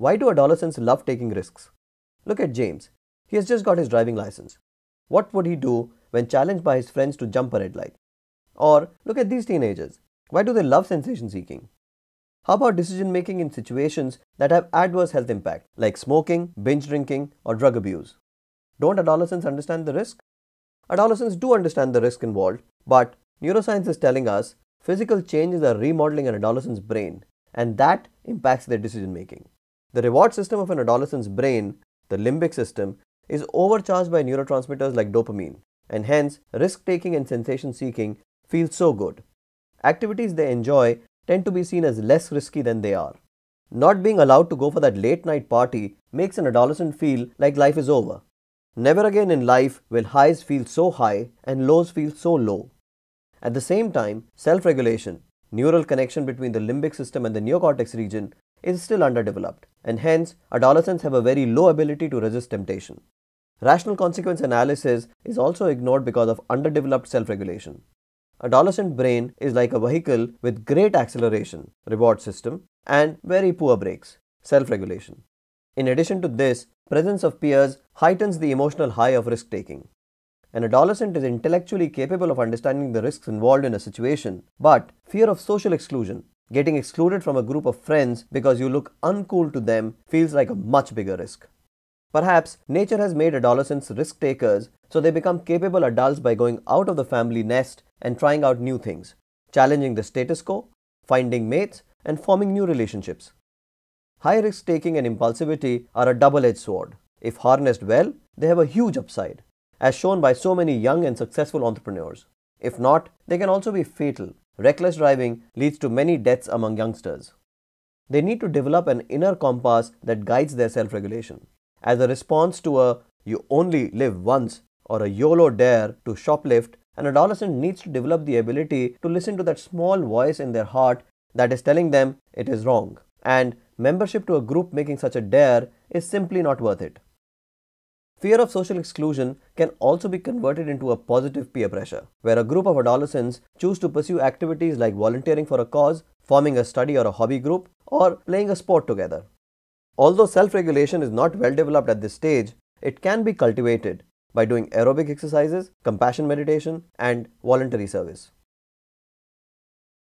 Why do adolescents love taking risks? Look at James. He has just got his driving license. What would he do when challenged by his friends to jump a red light? Or look at these teenagers. Why do they love sensation seeking? How about decision making in situations that have adverse health impact, like smoking, binge drinking, or drug abuse? Don't adolescents understand the risk? Adolescents do understand the risk involved, but neuroscience is telling us physical changes are remodeling an adolescent's brain, and that impacts their decision making. The reward system of an adolescent's brain, the limbic system, is overcharged by neurotransmitters like dopamine, and hence risk taking and sensation seeking feel so good. Activities they enjoy tend to be seen as less risky than they are. Not being allowed to go for that late night party makes an adolescent feel like life is over. Never again in life will highs feel so high and lows feel so low. At the same time, self regulation, neural connection between the limbic system and the neocortex region, is still underdeveloped, and hence adolescents have a very low ability to resist temptation. Rational consequence analysis is also ignored because of underdeveloped self regulation. Adolescent brain is like a vehicle with great acceleration, reward system, and very poor brakes, self regulation. In addition to this, presence of peers heightens the emotional high of risk taking. An adolescent is intellectually capable of understanding the risks involved in a situation, but fear of social exclusion Getting excluded from a group of friends because you look uncool to them feels like a much bigger risk. Perhaps nature has made adolescents risk takers, so they become capable adults by going out of the family nest and trying out new things, challenging the status quo, finding mates, and forming new relationships. High risk taking and impulsivity are a double edged sword. If harnessed well, they have a huge upside, as shown by so many young and successful entrepreneurs. If not, they can also be fatal, reckless driving leads to many deaths among youngsters. They need to develop an inner compass that guides their self regulation. As a response to a you only live once or a YOLO dare to shoplift, an adolescent needs to develop the ability to listen to that small voice in their heart that is telling them it is wrong. And membership to a group making such a dare is simply not worth it. Fear of social exclusion can also be converted into a positive peer pressure, where a group of adolescents choose to pursue activities like volunteering for a cause, forming a study or a hobby group, or playing a sport together. Although self regulation is not well developed at this stage, it can be cultivated by doing aerobic exercises, compassion meditation, and voluntary service.